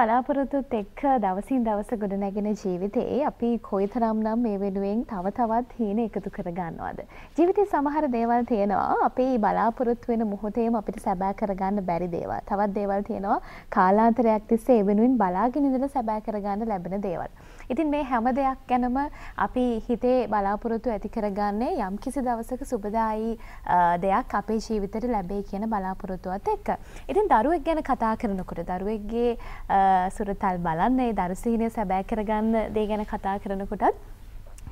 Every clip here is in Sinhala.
බලාපොරොතුත් එක්ක දවසින් දවස ගොඩ නැගෙන ජීවිතයේ අපි කොයිතරම් නම් මේ වෙනුවෙන් තව තවත් හීන එකතු කරගන්නවාද. ජීවිතය සමහර දේවල් තියෙනවා අපේ බලාපොරොත්තු වෙන මුහොතේම අපිට සැබෑ කරගන්න බැරි දේවල්. තවත් දේවල් තියෙනවා කාලාන්තරයක් තිස්සේ ඒ වෙනුවෙන් බලාගෙන ඉඳලා සැබෑ කරගන්න ලැබෙන දේවල්. ඉතින් මේ හැම දෙයක් ගැනම අපි හිතේ බලාපොරොත්තු ඇති කරගන්නේ යම් කිසි දවසක සුබදායි දෙයක් අපේ ජීවිතයට ලැබේ කියන බලාපොරොත්තුවත් එක්ක. ඉතින් දරුවෙක් ගැන කතා කරනකොට දරුවෙක්ගේ සුරතල් බලන්න ඒ දරුසිහිනය සැබෑ කරගන්න දේ ගැන කතා කරනකොටත්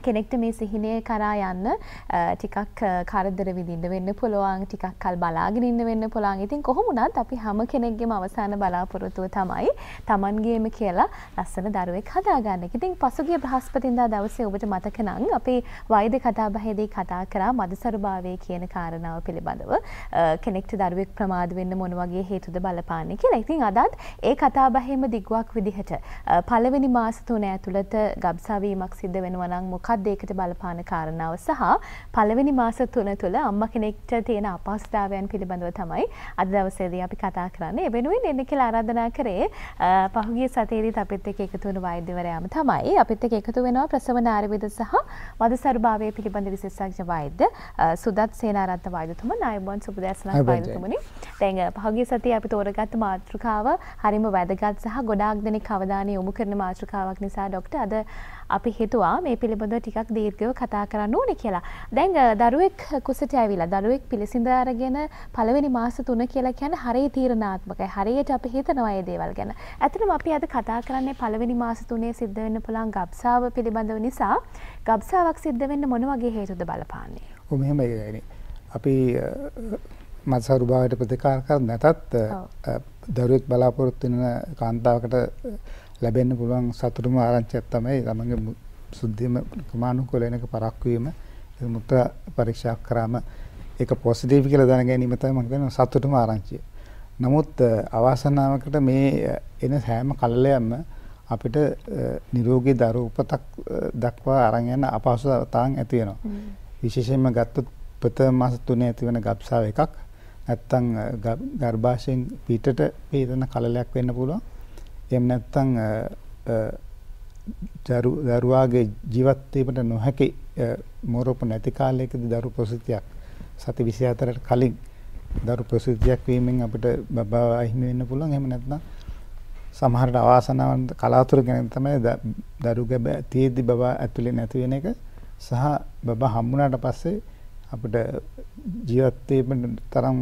කෙනෙක්ට මේ සිහිනය කරා යන්න ටිකක් කරදර විදින්න වෙන්න පුළුවන් ටිකක් කල් බලාගෙන ඉන්න වෙන්න පුළුවන් ඉතින් කොහොමුණත් අපි හැම කෙනෙක්ගේම අවසාන බලාපොරොත්තුව තමයි තමන්ගේම කියලා ලස්සන දරුවෙක් හදාගන්න ඉතින් පසුගිය බ්‍රහස්පතින්දා දවසේ ඔබට මතක නම් අපි වෛද කතාබහේදී කතා කරා මදසරුභාවය කියන කාරණාව පිළිබඳව කෙනෙක්ට දරුවෙක් ප්‍රමාද වෙන්න මොන වගේ හේතුද බලපාන්නේ කියලා. ඉතින් අදත් ඒ කතාබහේම දිගුවක් විදිහට පළවෙනි මාස තුන ඇතුළත ගබ්සාවීමක් සිද්ධ වෙනවා නම් මොකක් මොකක්ද ඒකට බලපාන කාරණාව සහ පළවෙනි මාස තුන තුළ අම්මා කෙනෙක්ට තියෙන අපහසුතාවයන් පිළිබඳව තමයි අද දවසේදී අපි කතා කරන්නේ. ඒ වෙනුවෙන් එන්න කියලා ආරාධනා කරේ පහුගිය සතියේදීත් අපිත් එක්ක එකතු වුණු වෛද්‍යවරයාම තමයි. අපිත් එක්ක එකතු වෙනවා ප්‍රසව නාරවිද සහ මදසරුභාවය පිළිබඳ විශේෂඥ වෛද්‍ය සුදත් සේනාරත්න වෛද්‍යතුමා නායබන් සුබදැස්නා වෛද්‍යතුමනි. දැන් පහුගිය සතියේ අපි තෝරගත්ත මාතෘකාව හරිම වැදගත් සහ ගොඩාක් දෙනෙක් අවධානය යොමු කරන මාතෘකාවක් නිසා ඩොක්ටර් අද අපි හිතුවා මේ පිළිබඳ ටිකක් දීර්ඝව කතා කරන්න ඕන කියලා. දැන් දරුවෙක් කුසට ඇවිලා දරුවෙක් පිළිසිඳ අරගෙන පළවෙනි මාස තුන කියලා කියන්නේ හරිය තීරණාත්මකයි. හරියට අපි හිතනවා මේ දේවල් ගැන. ඇත්තටම අපි අද කතා කරන්නේ පළවෙනි මාස තුනේ සිද්ධ වෙන්න පුළුවන් ගබ්සාව පිළිබඳව නිසා ගබ්සාවක් සිද්ධ වෙන්න මොන වගේ හේතුද බලපාන්නේ? ඔව් මෙහෙමයි. අපි මත්සරුභාවයට ප්‍රතිකාර කර නැතත් දරුවෙක් බලාපොරොත්තු වෙන කාන්තාවකට ලැබෙන්න පුළුවන් සතුටුම ආරංචියක් තමයි ළමගේ සුද්ධියම ක්‍රමානුකූල වෙන එක පරක්කු වීම මුත්‍රා පරීක්ෂා කරාම ඒක පොසිටිව් කියලා දැන ගැනීම තමයි මම කියන්නේ සතුටුම ආරංචිය. නමුත් අවාසනාවකට මේ එන හැම කල්ලයක්ම අපිට නිරෝගී දරු උපතක් දක්වා අරන් යන අපහසුතාවන් ඇති වෙනවා. විශේෂයෙන්ම ගත්තොත් ප්‍රථම මාස තුනේ ඇතිවන ගබ්සාව එකක් නැත්තම් ගර්භාෂයෙන් පිටට පීඩන කලලයක් වෙන්න පුළුවන්. එහෙම නැත්තම් දරුවාගේ ජීවත් වීමට නොහැකි මෝරොප නැති කාලයකදී දරු ප්‍රසූතියක් සති 24ට කලින් දරු ප්‍රසූතියක් වීමෙන් අපිට බබාව අහිමි වෙන්න පුළුවන් එහෙම නැත්නම් සමහරට අවාසනාවන්ත කලාතුරකින් තමයි දරු ගැබ තියේදී බබා ඇතුලේ නැති වෙන එක සහ බබා හම්බුනාට පස්සේ අපිට ජීවත් වීමට තරම්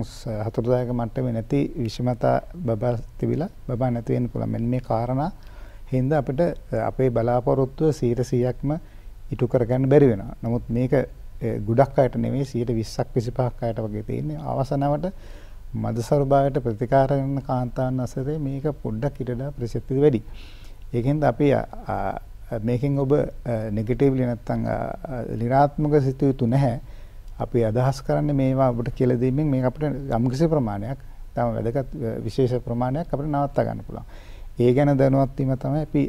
හතුරුදායක මට්ටමේ නැති විෂමතා බබා තිබිලා බබා නැති වෙන්න පුළුවන් මෙන්න මේ කාරණා හින්දා අපිට අපේ බලාපොරොත්තුව 100%ක්ම ඉටු කරගන්න බැරි වෙනවා. නමුත් මේක ගොඩක් අයට නෙමෙයි 120ක් 25ක් අයට වගේ තියෙන්නේ. අවසනවට මදසරුභාවයට ප්‍රතිකාර කරන කාන්තාවන් අතරේ මේක පොඩ්ඩක් ඉඩලා ප්‍රසිද්ධිය වැඩි. ඒකෙන්ද අපි මේකෙන් ඔබ නෙගටිව්ලි නැත්තම් නිරාත්මක සිතු යුතු නැහැ. අපි අදහස් කරන්නේ මේවා ඔබට කියලා දීමෙන් මේක අපිට යම් කිසි ප්‍රමාණයක් තම වැදගත් විශේෂ ප්‍රමාණයක් අපිට නවත්තා ගන්න පුළුවන්. ඒ ගැන දැනුවත් වීම තමයි අපි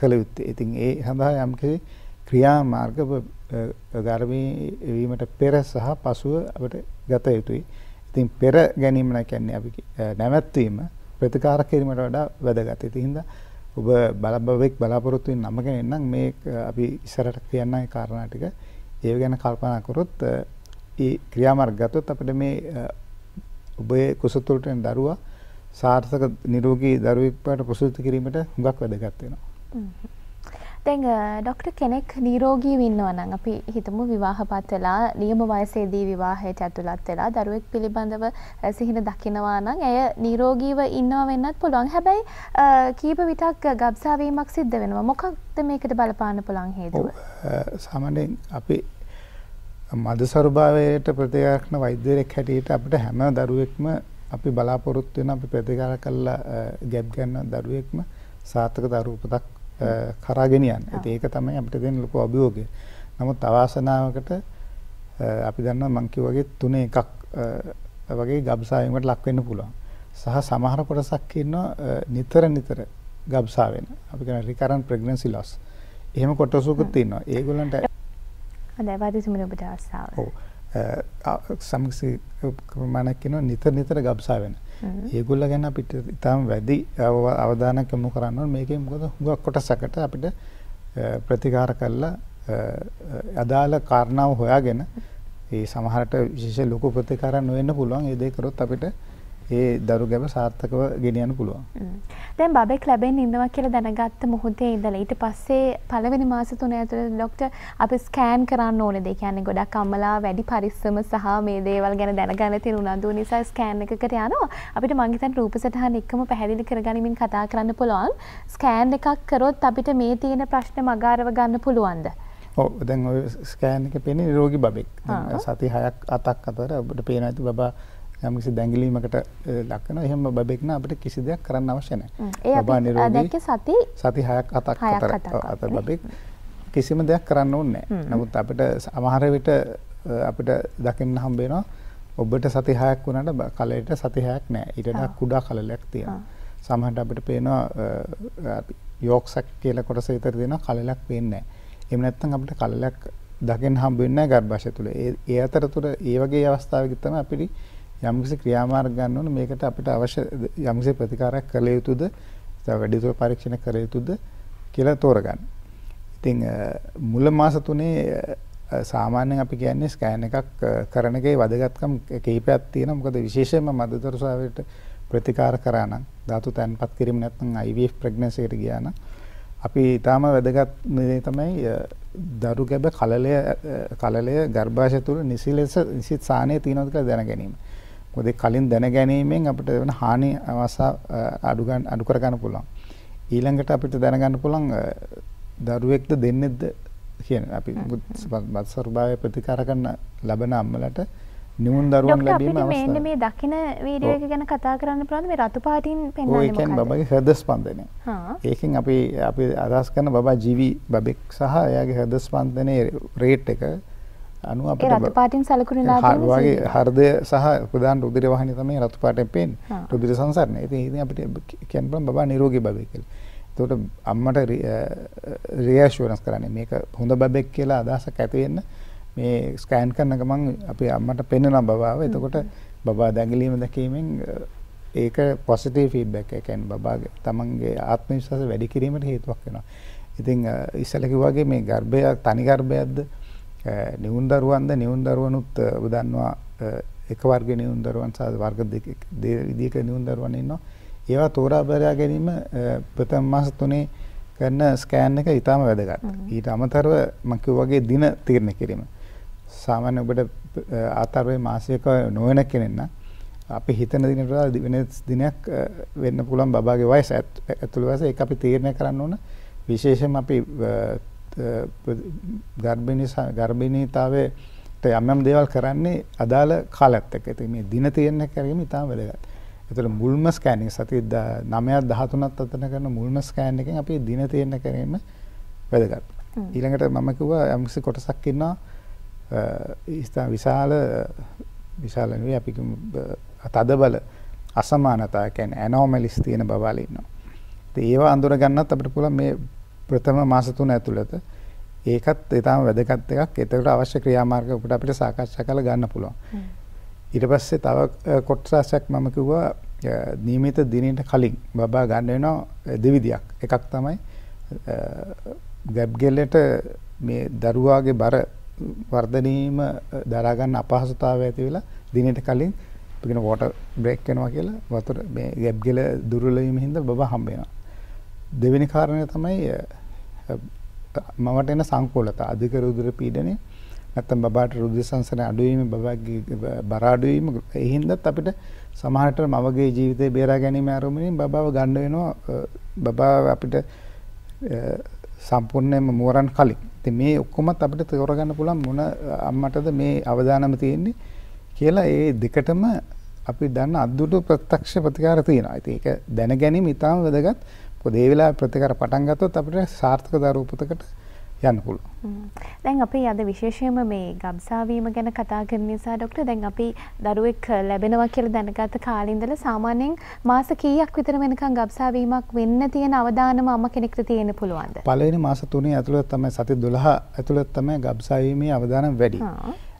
කළ යුත්තේ. ඉතින් ඒ සඳහා යම්කිසි ක්‍රියාමාර්ග ගර්භී වීමට පෙර සහ පසුව අපිට ගත යුතුයි. ඉතින් පෙර ගැනීම නම් කියන්නේ අපි නැවැත්වීම ප්‍රතිකාර කිරීමට වඩා වැදගත්. ඉතින් හින්දා ඔබ බලබවෙක් බලාපොරොත්තු වෙන නම කෙනෙක් නම් මේ අපි ඉස්සරහට කියන්න ඒ කාරණා ටික ඒව ගැන කල්පනා කරොත් ඒ ක්‍රියාමාර්ග ගත්තොත් අපිට මේ ඔබේ කුසතුලට දරුවා සාර්ථක නිරෝගී දරුවෙක් බවට ප්‍රසූති කිරීමට හුඟක් වැදගත් වෙනවා. දැන් ડોක්ටර් කෙනෙක් නිරෝගීව ඉන්නවා නම් අපි හිතමු විවාහපත් වෙලා නියම වයසේදී විවාහයට ඇතුළත් වෙලා දරුවෙක් පිළිබඳව සිහින දකිනවා නම් ඇය නිරෝගීව ඉන්නවා වෙන්නත් පුළුවන්. හැබැයි කීප විටක් ගබ්සා වීමක් සිද්ධ වෙනවා. මොකක්ද මේකට බලපාන්න පුළුවන් හේතුව? සාමාන්‍යයෙන් අපි මදසරුභාවයට ප්‍රතිරක්ෂණ වෛද්‍යවරයෙක් හැටියට අපිට හැම දරුවෙක්ම අපි බලාපොරොත්තු වෙන අපි ප්‍රතිකාර කළා ගැප් ගන්න දරුවෙක්ම සාර්ථක දරුවපතක් කරා ගෙනියන්න. ඉතින් ඒක තමයි අපිට දෙන ලොකු අභියෝගය. නමුත් අවාසනාවකට අපි දන්නවා මං කිව්වාගේ තුනේ එකක් වගේ ගබ්සාවීමකට ලක් වෙන්න පුළුවන්. සහ සමහර කොටසක් ඉන්නවා නිතර නිතර ගබ්සා වෙන. අපි කියන රිකරන්ට් ප්‍රෙග්නන්සි ලොස්. එහෙම කොටසකුත් ඉන්නවා. ඒගොල්ලන්ට හොඳයි වාදිසුමන ඔබට අවස්ථාව. ඔව්. සමසි මනක් කියනවා නිතර නිතර ගබ්සා වෙන. ඒගොල්ල ගැන අපිට ඉතාම වැඩි අවධානයක් යොමු කරන්න ඕනේ. මේකේ මොකද හුඟක් කොටසකට අපිට ප්‍රතිකාර කරලා අදාළ කාරණාව හොයාගෙන ඒ සමහරට විශේෂ ලොකු ප්‍රතිකාර නොවෙන්න පුළුවන්. ඒ දේ කරොත් අපිට ඒ දරුගැබ සාර්ථකව ගෙනියන්න පුළුවන්. දැන් බබෙක් ලැබෙන්න ඉන්නවා කියලා දැනගත්ත මොහොතේ ඉඳලා ඊට පස්සේ පළවෙනි මාස තුන ඇතුළත ડોක්ටර් අපි ස්කෑන් කරන්න ඕනේ. ඒ කියන්නේ ගොඩක් අම්මලා වැඩි පරිස්සම සහ මේ දේවල් ගැන දැනගන්න තියෙන උනන්දු නිසා ස්කෑන් එකකට යනවා. අපිට මං හිතන්නේ රූප සටහන එක්කම පැහැදිලි කරගනිමින් කතා කරන්න පුළුවන්. ස්කෑන් එකක් කරොත් අපිට මේ තියෙන ප්‍රශ්න මගාරව ගන්න පුළුවන්ද? ඔව් දැන් ඔය ස්කෑන් එක පේන්නේ නිරෝගී බබෙක්. සති 6ක් 7ක් අතර අපිට පේන ඇති බබා යම්කිසි දැඟලීමකට දක්වන එහෙම බබෙක් නම් අපිට කිසි දෙයක් කරන්න අවශ්‍ය නැහැ. බබා නිරෝගී සති සති 6ක් 7ක් අතර අත බබෙක් කිසිම දෙයක් කරන්න ඕනේ නැහැ. නමුත් අපිට සමහර විට අපිට දකින්න හම්බ වෙනවා ඔබට සති 6ක් වුණාට කලයට සති 6ක් නැහැ. ඊට වඩා කුඩා කලලයක් තියෙනවා. සමහරට අපිට පේනවා අපි යෝක්සක් කියලා කොටස විතර දෙනවා කලලක් පේන්නේ නැහැ. එහෙම නැත්නම් අපිට කලලක් දකින්න හම්බ වෙන්නේ නැහැ ගර්භාෂය තුල. ඒ අතරතුර ඒ වගේ අවස්ථාවකදී තමයි අපිට යම්කිසි ක්‍රියාමාර්ග ගන්න ඕන මේකට අපිට අවශ්‍ය යම්කිසි ප්‍රතිකාරයක් කළ යුතුද තව වැඩිදුර පරීක්ෂණ කළ යුතුද කියලා තෝරගන්න. ඉතින් මුල මාස තුනේ සාමාන්‍යයෙන් අපි කියන්නේ ස්කෑන් එකක් කරන එකේ වැදගත්කම කීපයක් තියෙනවා. මොකද විශේෂයෙන්ම මදතරසාවයට ප්‍රතිකාර කරා නම් ධාතු තැන්පත් කිරීම නැත්නම් IVF pregnancy එකට ගියා නම් අපි ඊටාම වැදගත් දේ තමයි දරු ගැබ කලලය කලලය ගර්භාෂය තුල නිසි ලෙස නිසි සානය තියෙනවද කියලා දැන ගැනීම. මොකද කලින් දැන ගැනීමෙන් අපිට වෙන හානි අවස්ථා අඩු ගන්න අඩු කර ගන්න පුළුවන්. ඊළඟට අපිට දැනගන්න පුළුවන් දරුවෙක්ද දෙන්නේද කියන අපි බත්සර්භාවය ප්‍රතිකාර කරන ලබන අම්මලට නිමුන් දරුවන් ලැබීම අවස්ථාව. මෙන්න මේ දකින වීඩියෝ එක ගැන කතා කරන්න පුළුවන් මේ රතු පාටින් පෙන්වන්නේ මොකක්ද? ඔය කියන්නේ බබගේ හෘද ස්පන්දනය. හා. ඒකෙන් අපි අපි අදහස් කරන බබා ජීවි බබෙක් සහ එයාගේ හෘද ස්පන්දනයේ රේට් එක අනුව අපිට රතුපාටින් සලකුණු ලාභය වගේ හෘදය සහ ප්‍රධාන රුධිර වහිනිය තමයි රතුපාටෙන් පේන්නේ රුධිර සංසරණය. ඉතින් ඉතින් අපිට කියන්න පුළුවන් බබා නිරෝගී බබෙක් කියලා. එතකොට අම්මට රියෂුවරන්ස් කරන්නේ මේක හොඳ බබෙක් කියලා අදහසක් ඇති වෙන්න මේ ස්කෑන් කරන ගමන් අපි අම්මට පෙන්වන බබාව. එතකොට බබා දැඟලීම දැකීමෙන් ඒක පොසිටිව් ෆීඩ්බැක් එකක් කියන්නේ බබාගේ තමන්ගේ ආත්ම විශ්වාසය වැඩි කිරීමට හේතුවක් වෙනවා. ඉතින් ඉස්සෙල්ලා කිව්වාගේ මේ ගර්භය තනි ගර්භයක්ද නිවුන් දරුවන්ද නිවුන් දරුවනුත් ඔබ දන්නවා එක වර්ග නිවුන් දරුවන් සහ වර්ග දෙකක විදිහක නිවුන් දරුවන් ඉන්නවා. ඒවා තෝරා බලා ගැනීම ප්‍රථම මාස තුනේ කරන ස්කෑන් එක ඊටම වැදගත්. ඊට අමතරව මම වගේ දින තීරණය කිරීම. සාමාන්‍ය ඔබට ආතරවේ මාසයක නොවන කෙනෙක් අපි හිතන දිනට වඩා වෙන දිනයක් වෙන්න පුළුවන් බබාගේ වයස ඇතුළු වයස ඒක අපි තීරණය කරන්න ඕන. විශේෂයෙන්ම අපි ගර්භිණී ගර්භිණීතාවයට යම් යම් දේවල් කරන්නේ අදාළ කාලයත් එක්ක. ඉතින් මේ දින තියෙන කරීම ඉතාම වැදගත්. එතකොට මුල්ම ස්කෑනින් සතිය 9ක් 13ක් අතර කරන මුල්ම ස්කෑන් එකෙන් අපි දින තියෙන කරීම වැදගත්. ඊළඟට මම කිව්වා යම්කිසි කොටසක් ඉන්නවා ඉස්තා විශාල විශාල නෙවෙයි අපි තදබල අසමානතා කියන්නේ ඇනෝමලිස් තියෙන බවල් ඉන්නවා. ඉතින් ඒවා අඳුර ගන්නත් අපිට පුළුවන් මේ ප්‍රථම මාස තුන ඇතුළත ඒකත් ඉතාම වැදගත් එකක් එතකොට අවශ්‍ය ක්‍රියාමාර්ග උපට අපිට සාකච්ඡා කරලා ගන්න පුළුවන් ඊට පස්සේ තව කොටසක් මම කිව්වා නියමිත දිනේට කලින් බබා ගන්න වෙනවා දෙවිදියක් එකක් තමයි ගැබ් ගෙල්ලට මේ දරුවාගේ බර වර්ධනීම දරා ගන්න අපහසුතාවය ඇති වෙලා දිනේට කලින් පිටින වෝටර් බ්‍රේක් වෙනවා කියලා වතුර මේ ගැබ් ගෙල දුර්වල වීම හින්දා බබා හම්බ වෙනවා දෙවෙනි කාරණය තමයි මවට එන සංකෝලතා අධික රුධිර පීඩනය නැත්තම් බබාට රුධිර සංසරණ අඩුවීම බබාගේ බර අඩුවීම ඒ හින්දාත් අපිට සමහරට මවගේ ජීවිතේ බේරා ගැනීම ආරම්භණින් බබාව ගන්න වෙනවා බබාව අපිට සම්පූර්ණයෙන්ම මෝරන් කලින් ඉතින් මේ ඔක්කොමත් අපිට තෝරගන්න පුළුවන් මොන අම්මටද මේ අවදානම තියෙන්නේ කියලා ඒ දෙකටම අපි දන්න අද්දුටු ප්‍රත්‍යක්ෂ ප්‍රතිකාර තියෙනවා. ඉතින් ඒක දැනගැනීම ඉතාම වැදගත්. මොකද ඒ වෙලාවේ ප්‍රතිකාර පටන් ගත්තොත් අපිට සාර්ථක දරුවෝ පුතකට යන්න පුළුවන්. දැන් අපි අද විශේෂයෙන්ම මේ ගබ්සා වීම ගැන කතා කරන නිසා ડોක්ටර් දැන් අපි දරුවෙක් ලැබෙනවා කියලා දැනගත කාලේ ඉඳලා සාමාන්‍යයෙන් මාස කීයක් විතර වෙනකන් ගබ්සා වීමක් වෙන්න තියෙන අවදානම අම්ම කෙනෙක්ට තියෙන්න පුළුවන්ද? පළවෙනි මාස 3 ඇතුළත තමයි සති 12 ඇතුළත තමයි ගබ්සා වීමේ අවදානම වැඩි.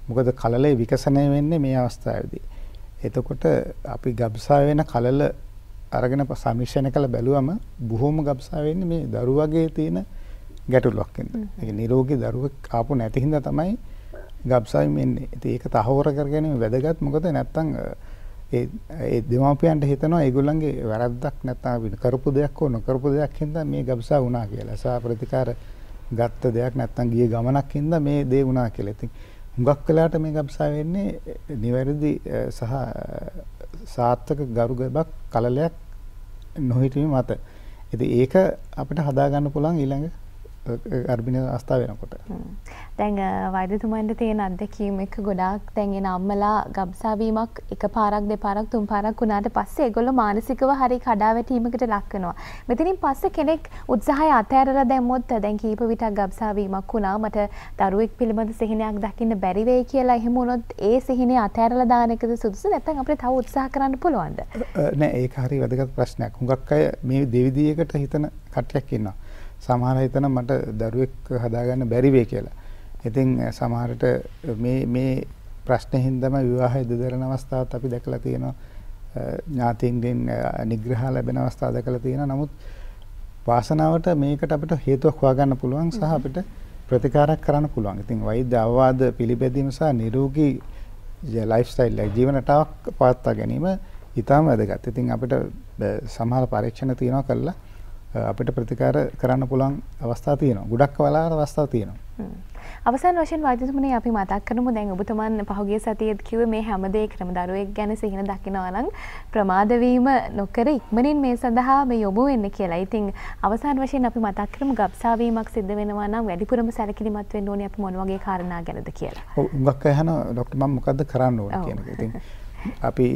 මොකද කලලේ විකසනය වෙන්නේ මේ අවස්ථාවේදී. එතකොට අපි ගබ්සා වෙන කලල අරගෙන සමික්ෂණ කළ බැලුවම බොහෝම ගබ්සා වෙන්නේ මේ දරුවගේ තියෙන ගැටලුවක් වෙනද. ඒ නිරෝගී දරුවෙක් ආපු නැති හින්දා තමයි ගබ්සාවෙන් එන්නේ. ඉතින් ඒක තහවුරු කර ගැනීම වැදගත්. මොකද නැත්තම් ඒ ඒ දෙමාපියන්ට හිතනවා ඒගොල්ලන්ගේ වැරද්දක් නැත්නම් වෙන කරපු දෙයක් හෝ නොකරපු දෙයක් හින්දා මේ ගබ්සා වුණා කියලා. සා ප්‍රතිකාර ගත්ත දෙයක් නැත්තම් ගිය ගමනක් හින්දා මේ දේ වුණා කියලා. ඉතින් හුඟක් වෙලාට මේ ගබ්සා වෙන්නේ නිවැරදි සහ සාර්ථක ගරු ගැබක් කලලයක් නොහිටීම මත. ඉතින් ඒක අපිට හදාගන්න පුළුවන් ඊළඟ අර්බින අවස්ථාව වෙනකොට. දැන් වෛදතුමන්ට තියෙන අත්දැකීම එක ගොඩාක් දැන් එන අම්මලා ගබ්සාවීමක් එක පාරක් දෙපාරක් තුන් පාරක් වුණාට පස්සේ ඒගොල්ලෝ මානසිකව හරි කඩාවැටීමකට ලක් වෙනවා. මෙතනින් පස්සේ කෙනෙක් උත්සාහය අතහැරලා දැම්මොත් දැන් කීප විටක් ගබ්සාවීමක් වුණා මට දරුවෙක් පිළිබඳ සිහිනයක් දකින්න බැරි වෙයි කියලා එහෙම වුණොත් ඒ සිහිනේ අතහැරලා දාන එකද සුදුසු නැත්නම් අපිට තව උත්සාහ කරන්න පුළුවන්ද? නෑ ඒක හරි වැදගත් ප්‍රශ්නයක්. හුඟක් අය මේ දෙවිදියකට හිතන කට්ටියක් ඉන්නවා. සමහර හිතන මට දරුවෙක් හදාගන්න බැරි වෙයි කියලා. ඉතින් සමහරට මේ මේ ප්‍රශ්නේ හින්දාම විවාහය දෙදරන අවස්ථාවත් අපි දැකලා තියෙනවා. ඥාතීන්ගෙන් නිග්‍රහ ලැබෙන අවස්ථා දැකලා තියෙනවා. නමුත් වාසනාවට මේකට අපිට හේතුවක් හොයාගන්න පුළුවන් සහ අපිට ප්‍රතිකාරයක් කරන්න පුළුවන්. ඉතින් වෛද්‍ය අවවාද පිළිපැදීම සහ නිරෝගී ලයිෆ් ස්ටයිල් එක ජීවන රටාවක් පවත්වා ගැනීම ඉතාම වැදගත්. ඉතින් අපිට සමහර පරීක්ෂණ තියෙනවා කරලා අපිට ප්‍රතිකාර කරන්න පුළුවන් අවස්ථා තියෙනවා. ගොඩක් වෙලාවට අවස්ථා තියෙනවා. අවසන් වශයෙන් වෛද්‍යතුමනි අපි මතක් කරමු දැන් ඔබතුමන් පහුගිය සතියේත් කිව්වේ මේ හැම දෙයකම දරුවෙක් ගැන සිහින දකිනවා නම් ප්‍රමාද වීම නොකර ඉක්මනින් මේ සඳහා මේ යොමු වෙන්න කියලා. ඉතින් අවසන් වශයෙන් අපි මතක් කරමු ගබ්සා වීමක් සිද්ධ වෙනවා නම් වැඩිපුරම සැලකිලිමත් වෙන්න ඕනේ අපි මොන වගේ කාරණා ගැනද කියලා. ඔව් හුඟක් අහන ડોක්ටර් මම මොකද්ද කරන්න ඕනේ කියන එක. ඉතින් අපි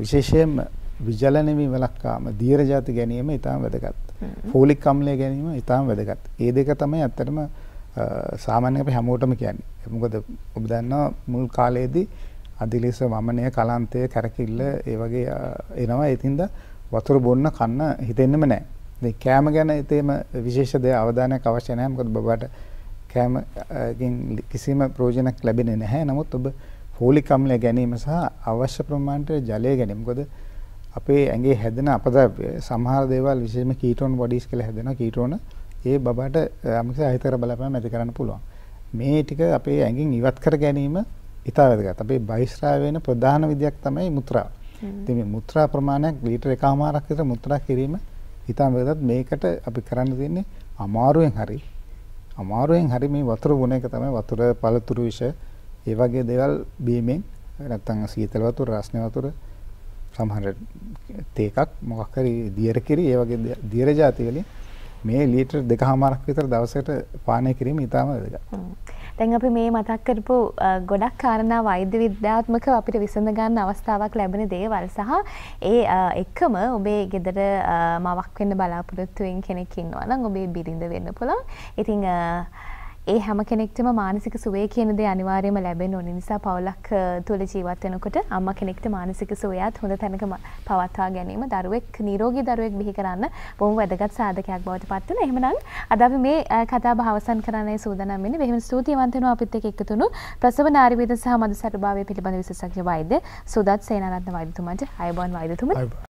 විශේෂයෙන් විජලන විවලක්කාම දීර ජාති ගැනීම ඉතාම වැදගත්. ෆෝලික් අම්ලය ගැනීම ඉතාම වැදගත්. ඒ දෙක තමයි ඇත්තටම සාමාන්‍ය අපි හැමෝටම කියන්නේ. මොකද ඔබ දන්නවා මුල් කාලයේදී අධිලෙස වමනය කලන්තය කැරකිල්ල ඒ වගේ එනවා. ඒතින්ද වතුර බොන්න කන්න හිතෙන්නෙම නැහැ. මේ කෑම ගැන ඉතේම විශේෂ දේ අවධානයක් අවශ්‍ය නැහැ. මොකද බබට කෑමකින් කිසිම ප්‍රයෝජනක් ලැබෙන්නේ නැහැ. නමුත් ඔබ ෆෝලික් අම්ලය ගැනීම සහ අවශ්‍ය ප්‍රමාණයට ජලය ගැනීම. මොකද අපේ ඇඟේ හැදෙන අපද්‍රව්‍ය සමහර දේවල් විශේෂම කීටෝන් බොඩිස් කියලා හැදෙනවා කීටෝන ඒ බබට අමකස අහිතකර බලපෑම ඇති කරන්න පුළුවන්. මේ ටික අපේ ඇඟින් ඉවත් කර ගැනීම ඉතා වැදගත්. අපේ බහිස්රාව වෙන ප්‍රධාන විදියක් තමයි මුත්‍රා. ඉතින් මේ මුත්‍රා ප්‍රමාණයක් ලීටර එකමාරක් විතර මුත්‍රා කිරීම ඉතා වැදගත්. මේකට අපි කරන්න තියෙන්නේ අමාරුවෙන් හරි අමාරුවෙන් හරි මේ වතුර වුණ එක තමයි වතුර පළතුරු විෂ ඒ වගේ දේවල් බීමෙන් නැත්තම් සීතල වතුර රස්නේ වතුර සමහර තේකක් මොකක් හරි දියර කිරි ඒ වගේ දියර ಜಾති වලින් මේ ලීටර් දෙකහමාරක් විතර දවසට පානය කිරීම ඉතාම වැදගත්. දැන් අපි මේ මතක් කරපු ගොඩක් කාරණා වෛද්‍ය විද්‍යාත්මකව අපිට විසඳ ගන්න අවස්ථාවක් ලැබෙන දේවල් සහ ඒ එකම ඔබේ ගෙදර මවක් වෙන්න බලාපොරොත්තු වෙන කෙනෙක් ඉන්නවා නම් ඔබේ බිරිඳ වෙන්න පුළුවන්. ඉතින් ඒ හැම කෙනෙක්ටම මානසික සුවේ කියනද අනිවාර්යම ලැබෙන ඕන නිසා පවුලක් තුළ ජීවත්වෙනකොට අම්ම කෙනෙක්ට මානසික සුවයත් හොඳ තැනක පවත්වා ගැනීම දරුවෙක් නිරෝගී දරුවෙක් බිහි කරන්න බොහොම වැදගත් සාධකයක් බවට පත්වන එහෙමනම් අද අපි මේ කතා භාවසන් කරන්නේ සූදානම් වෙන්නේ මෙහෙම ස්තුතිවන්තනවා අපිත් එක්ක එකතුණු ප්‍රසව නාරි වේද සහ මද සරුභාවය පිළිබඳ විශේෂඥ වෛද්‍ය සුදත් සේනාරත්න වෛද්‍යතුමන්ට අයබෝන් වෛද්‍යතුමනි